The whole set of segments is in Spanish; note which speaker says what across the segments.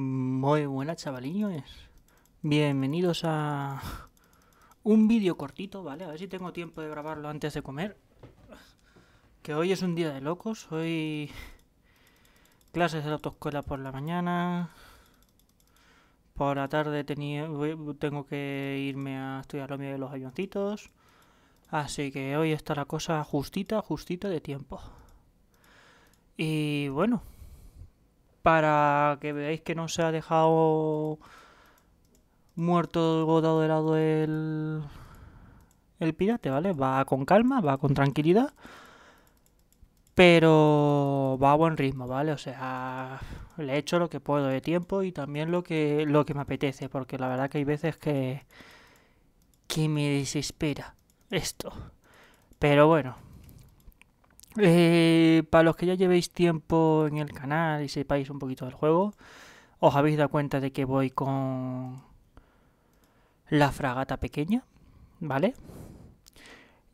Speaker 1: Muy buenas chavaliños, bienvenidos a un vídeo cortito, ¿vale? A ver si tengo tiempo de grabarlo antes de comer. Que hoy es un día de locos, hoy clases de la autoescuela por la mañana, por la tarde tengo que irme a estudiar lo mío de los ayuntitos. así que hoy está la cosa justita, justita de tiempo. Y bueno para que veáis que no se ha dejado muerto dado de lado el, el pirate, ¿vale? Va con calma, va con tranquilidad, pero va a buen ritmo, ¿vale? O sea, le he hecho lo que puedo de tiempo y también lo que, lo que me apetece, porque la verdad que hay veces que, que me desespera esto. Pero bueno, eh, para los que ya llevéis tiempo en el canal y sepáis un poquito del juego, os habéis dado cuenta de que voy con la fragata pequeña, ¿vale?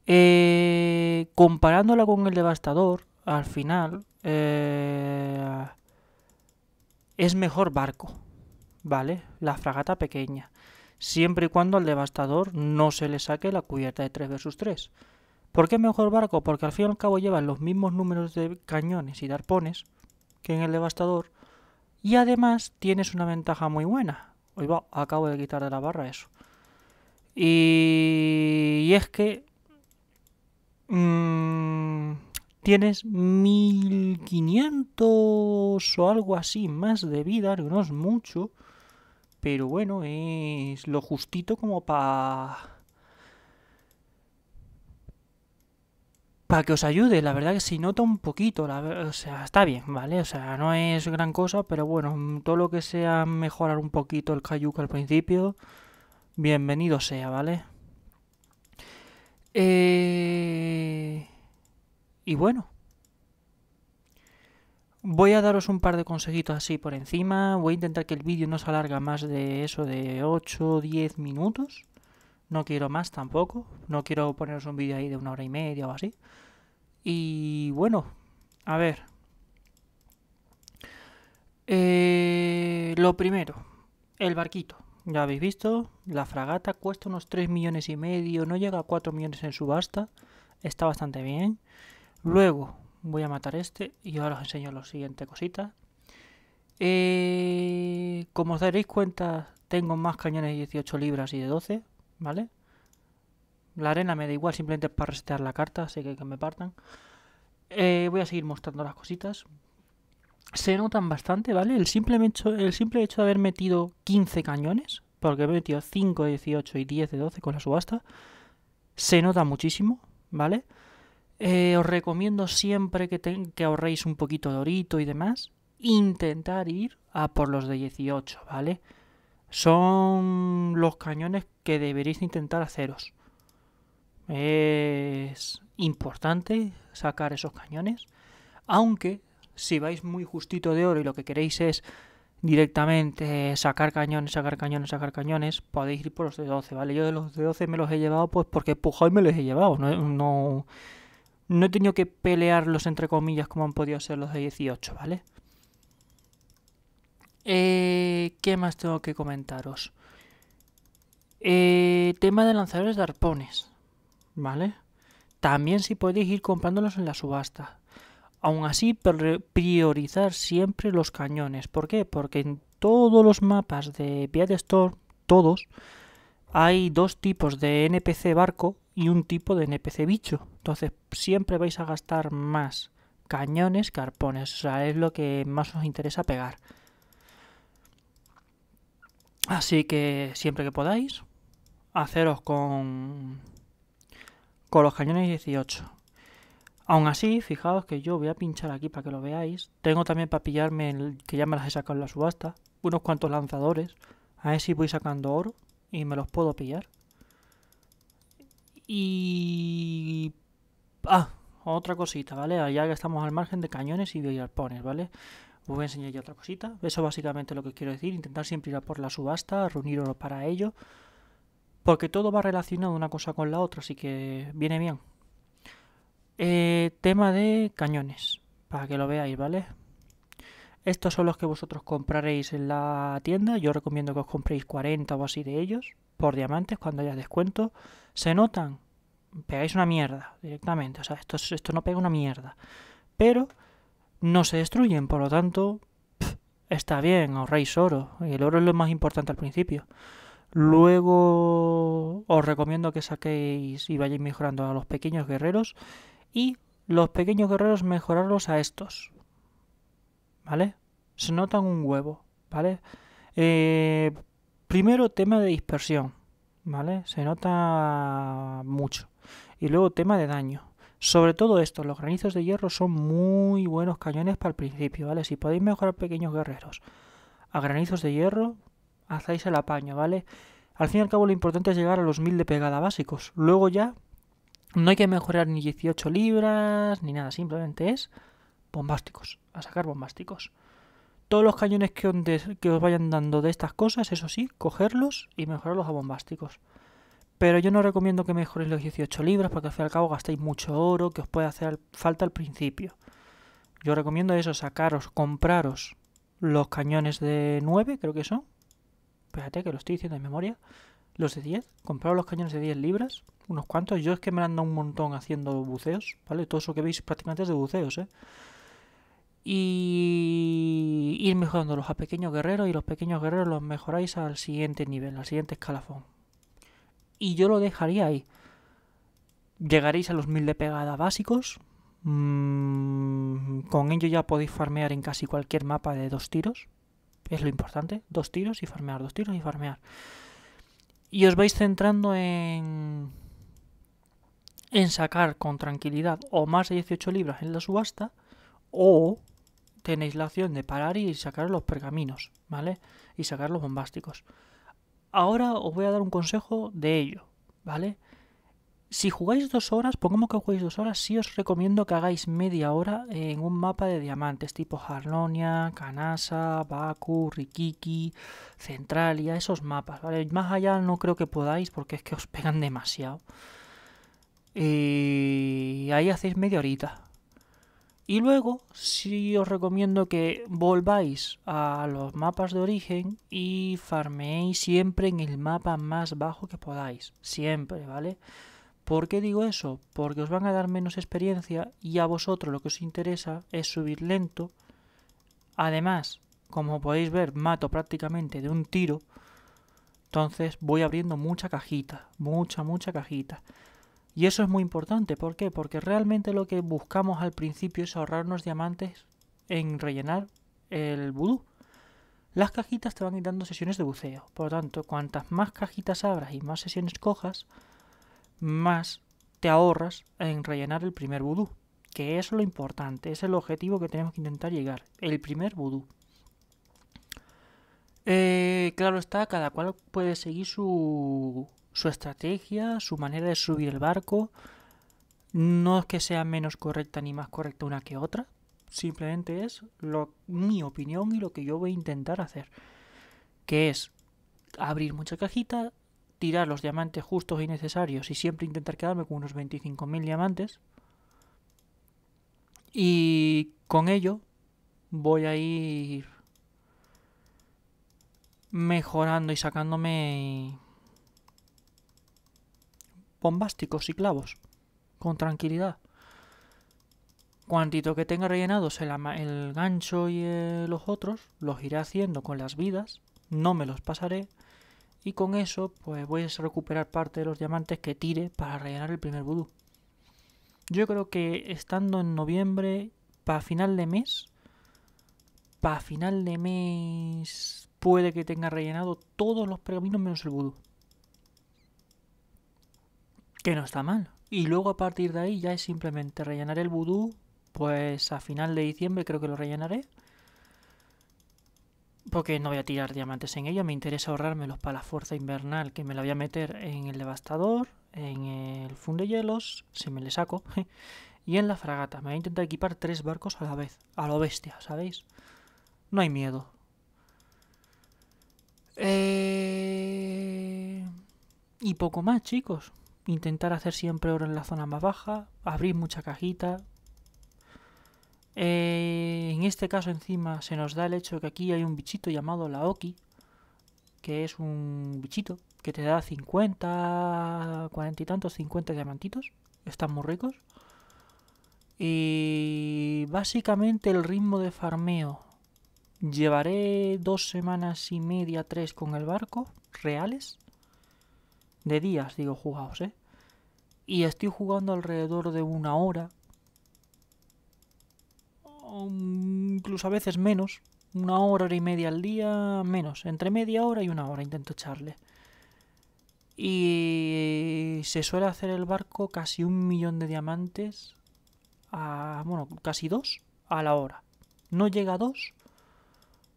Speaker 1: Eh, comparándola con el devastador, al final eh, es mejor barco, ¿vale? La fragata pequeña, siempre y cuando al devastador no se le saque la cubierta de 3 vs 3. ¿Por qué mejor barco? Porque al fin y al cabo llevan los mismos números de cañones y de arpones que en el devastador. Y además tienes una ventaja muy buena. Hoy va, acabo de quitar de la barra eso. Y, es que mmm, tienes 1500 o algo así más de vida, no es mucho. Pero bueno, es lo justito como para que os ayude. La verdad que si nota un poquito, o sea, está bien, ¿vale? O sea, no es gran cosa, pero bueno, mm, todo lo que sea mejorar un poquito el kayuk al principio, bienvenido sea, ¿vale? Eh, y bueno. Voy a daros un par de consejitos así por encima. Voy a intentar que el vídeo no se alarga más de eso de 8 o 10 minutos. No quiero más tampoco. No quiero poneros un vídeo ahí de una hora y media o así. Y bueno, a ver. Eh, lo primero, el barquito. Ya habéis visto, la fragata cuesta unos 3 millones y medio, no llega a 4 millones en subasta. Está bastante bien. Luego voy a matar este y ahora os enseño la siguiente cosita. Eh, como os daréis cuenta, tengo más cañones de 18 libras y de 12, ¿vale? La arena me da igual, simplemente es para resetear la carta, así que que me partan. Eh, voy a seguir mostrando las cositas. Se notan bastante, ¿vale? El simple, hecho, el simple hecho de haber metido 15 cañones, porque he metido 5 de 18 y 10 de 12 con la subasta, se nota muchísimo, ¿vale? Eh, os recomiendo siempre que, que ahorréis un poquito de orito y demás, intentar ir a por los de 18, ¿vale? Son los cañones que deberéis intentar haceros. Es importante sacar esos cañones, aunque si vais muy justito de oro y lo que queréis es directamente sacar cañones, sacar cañones, sacar cañones, podéis ir por los de 12, ¿vale? Yo de los de 12 me los he llevado pues porque he y me los he llevado, no, no, he tenido que pelearlos entre comillas como han podido ser los de 18, ¿vale? Eh, ¿Qué más tengo que comentaros? Eh, tema de lanzadores de arpones. ¿vale? También si podéis ir comprándolos en la subasta. Aún así, priorizar siempre los cañones. ¿Por qué? Porque en todos los mapas de de Storm, todos, hay dos tipos de NPC barco y un tipo de NPC bicho. Entonces, siempre vais a gastar más cañones Carpones, O sea, es lo que más os interesa pegar. Así que siempre que podáis, haceros con con los cañones 18. Aún así, fijaos que yo voy a pinchar aquí para que lo veáis. Tengo también para pillarme, el, que ya me las he sacado en la subasta, unos cuantos lanzadores. A ver si voy sacando oro y me los puedo pillar. Y... Ah, otra cosita, ¿vale? Allá que estamos al margen de cañones y de arpones, ¿vale? Os voy a enseñar ya otra cosita. Eso básicamente lo que quiero decir. Intentar siempre ir a por la subasta, reunir oro para ello. Porque todo va relacionado una cosa con la otra, así que viene bien. Eh, tema de cañones, para que lo veáis, ¿vale? Estos son los que vosotros compraréis en la tienda. Yo recomiendo que os compréis 40 o así de ellos por diamantes cuando haya descuento. Se notan, pegáis una mierda directamente. O sea, esto, esto no pega una mierda. Pero no se destruyen, por lo tanto, está bien, ahorráis oro. Y el oro es lo más importante al principio. Luego os recomiendo que saquéis y vayáis mejorando a los pequeños guerreros y los pequeños guerreros mejorarlos a estos. ¿Vale? Se notan un huevo, ¿vale? Eh, primero tema de dispersión, ¿vale? Se nota mucho. Y luego tema de daño. Sobre todo esto, los granizos de hierro son muy buenos cañones para el principio, ¿vale? Si podéis mejorar pequeños guerreros a granizos de hierro, hacéis el apaño, ¿vale? Al fin y al cabo lo importante es llegar a los 1000 de pegada básicos. Luego ya no hay que mejorar ni 18 libras ni nada, simplemente es bombásticos, a sacar bombásticos. Todos los cañones que, os vayan dando de estas cosas, eso sí, cogerlos y mejorarlos a bombásticos. Pero yo no recomiendo que mejoréis los 18 libras porque al fin y al cabo gastáis mucho oro que os puede hacer falta al principio. Yo recomiendo eso, sacaros, compraros los cañones de 9, creo que son, espérate que lo estoy diciendo de memoria, los de 10, compraron los cañones de 10 libras, unos cuantos, yo es que me han dado un montón haciendo buceos, ¿vale? Todo eso que veis prácticamente de buceos, ¿eh? Y ir mejorándolos a pequeños guerreros y los pequeños guerreros los mejoráis al siguiente nivel, al siguiente escalafón. Y yo lo dejaría ahí. Llegaréis a los 1000 de pegada básicos. Mm, con ello ya podéis farmear en casi cualquier mapa de dos tiros es lo importante, dos tiros y farmear, dos tiros y farmear. Y os vais centrando en, en sacar con tranquilidad o más de 18 libras en la subasta o tenéis la opción de parar y sacar los pergaminos, ¿vale? Y sacar los bombásticos. Ahora os voy a dar un consejo de ello, ¿vale? Si jugáis dos horas, pongamos que jugáis dos horas, sí os recomiendo que hagáis media hora en un mapa de diamantes, tipo Harlonia, Kanasa, Baku, Rikiki, Centralia, esos mapas, ¿vale? Más allá no creo que podáis porque es que os pegan demasiado. Y eh, ahí hacéis media horita. Y luego sí os recomiendo que volváis a los mapas de origen y farmeéis siempre en el mapa más bajo que podáis. Siempre, ¿vale? vale ¿Por qué digo eso? Porque os van a dar menos experiencia y a vosotros lo que os interesa es subir lento. Además, como podéis ver, mato prácticamente de un tiro. Entonces voy abriendo mucha cajita, mucha, mucha cajita. Y eso es muy importante, ¿por qué? Porque realmente lo que buscamos al principio es ahorrarnos diamantes en rellenar el vudú. Las cajitas te van a ir dando sesiones de buceo, por lo tanto, cuantas más cajitas abras y más sesiones cojas, más te ahorras en rellenar el primer vudú. Que es lo importante, es el objetivo que tenemos que intentar llegar. El primer vudú. Eh, claro está, cada cual puede seguir su, su estrategia, su manera de subir el barco. No es que sea menos correcta ni más correcta una que otra. Simplemente es lo, mi opinión y lo que yo voy a intentar hacer. Que es abrir mucha cajita tirar los diamantes justos y necesarios y siempre intentar quedarme con unos 25.000 diamantes. Y con ello voy a ir mejorando y sacándome bombásticos y clavos con tranquilidad. Cuantito que tenga rellenados el, el gancho y eh, los otros, los iré haciendo con las vidas, no me los pasaré y con eso, pues voy a recuperar parte de los diamantes que tire para rellenar el primer vudú. Yo creo que estando en noviembre, para final de mes, para final de mes puede que tenga rellenado todos los pergaminos menos el vudú. Que no está mal. Y luego a partir de ahí ya es simplemente rellenar el vudú, pues a final de diciembre creo que lo rellenaré porque no voy a tirar diamantes en ella, me interesa ahorrármelos para la fuerza invernal, que me la voy a meter en el devastador, en el funde hielos, si me le saco, y en la fragata. Me voy a intentar equipar tres barcos a la vez, a lo bestia, ¿sabéis? No hay miedo. Eh... Y poco más, chicos. Intentar hacer siempre oro en la zona más baja, abrir mucha cajita. Eh este caso encima se nos da el hecho de que aquí hay un bichito llamado la que es un bichito que te da 50, 40 y tantos, 50 diamantitos. Están muy ricos. Y básicamente el ritmo de farmeo. Llevaré dos semanas y media, tres con el barco, reales. De días, digo, jugados, ¿eh? Y estoy jugando alrededor de una hora, Mm, incluso a veces menos, una hora, y media al día, menos, entre media hora y una hora intento echarle. Y se suele hacer el barco casi un millón de diamantes, a, bueno, casi dos a la hora. No llega a dos,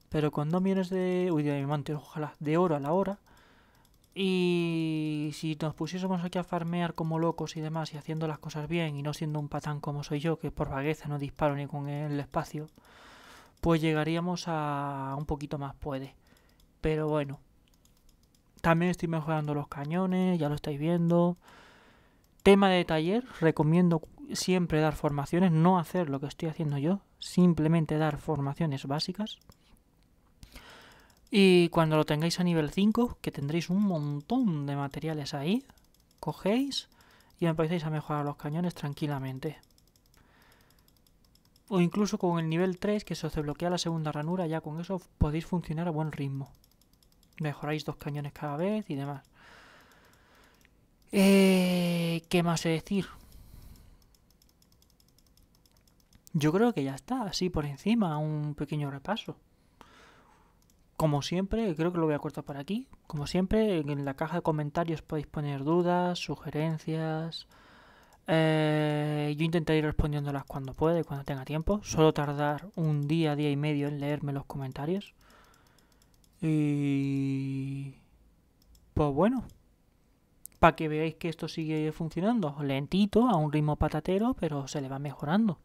Speaker 1: pero con dos millones de, uy, de diamantes, ojalá, de oro a la hora, y si nos pusiésemos aquí a farmear como locos y demás y haciendo las cosas bien y no siendo un patán como soy yo, que por vagueza no disparo ni con el espacio, pues llegaríamos a un poquito más puede. Pero bueno, también estoy mejorando los cañones, ya lo estáis viendo. Tema de taller, recomiendo siempre dar formaciones, no hacer lo que estoy haciendo yo, simplemente dar formaciones básicas y cuando lo tengáis a nivel 5, que tendréis un montón de materiales ahí, cogéis y empezáis a mejorar los cañones tranquilamente. O incluso con el nivel 3, que se os desbloquea la segunda ranura, ya con eso podéis funcionar a buen ritmo. Mejoráis dos cañones cada vez y demás. Eh, ¿Qué más he decir? Yo creo que ya está, así por encima, un pequeño repaso como siempre, creo que lo voy a cortar por aquí. Como siempre, en la caja de comentarios podéis poner dudas, sugerencias. Eh, yo intentaré ir respondiéndolas cuando pueda y cuando tenga tiempo. Solo tardar un día, día y medio en leerme los comentarios. Y. Pues bueno. Para que veáis que esto sigue funcionando. Lentito, a un ritmo patatero, pero se le va mejorando.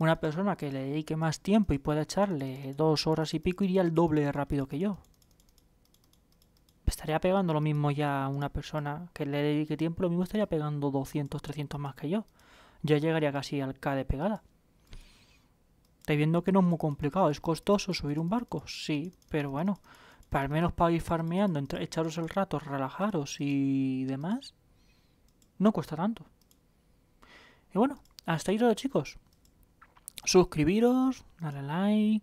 Speaker 1: Una persona que le dedique más tiempo y pueda echarle dos horas y pico iría el doble de rápido que yo. Estaría pegando lo mismo ya una persona que le dedique tiempo, lo mismo estaría pegando 200, 300 más que yo. Ya llegaría casi al K de pegada. Estoy viendo que no es muy complicado, es costoso subir un barco, sí, pero bueno, para al menos para ir farmeando, echaros el rato, relajaros y demás, no cuesta tanto. Y bueno, hasta ahí todo chicos suscribiros, darle like,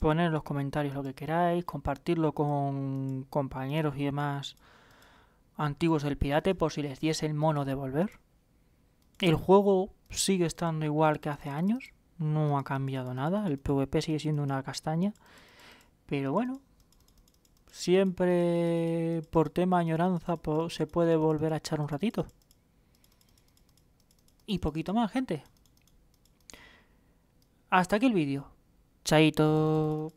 Speaker 1: poner en los comentarios lo que queráis, compartirlo con compañeros y demás antiguos del pirate por si les diese el mono de volver. El juego sigue estando igual que hace años, no ha cambiado nada, el PvP sigue siendo una castaña, pero bueno, siempre por tema añoranza se puede volver a echar un ratito. Y poquito más, gente. Hasta aquí el vídeo. Chaito.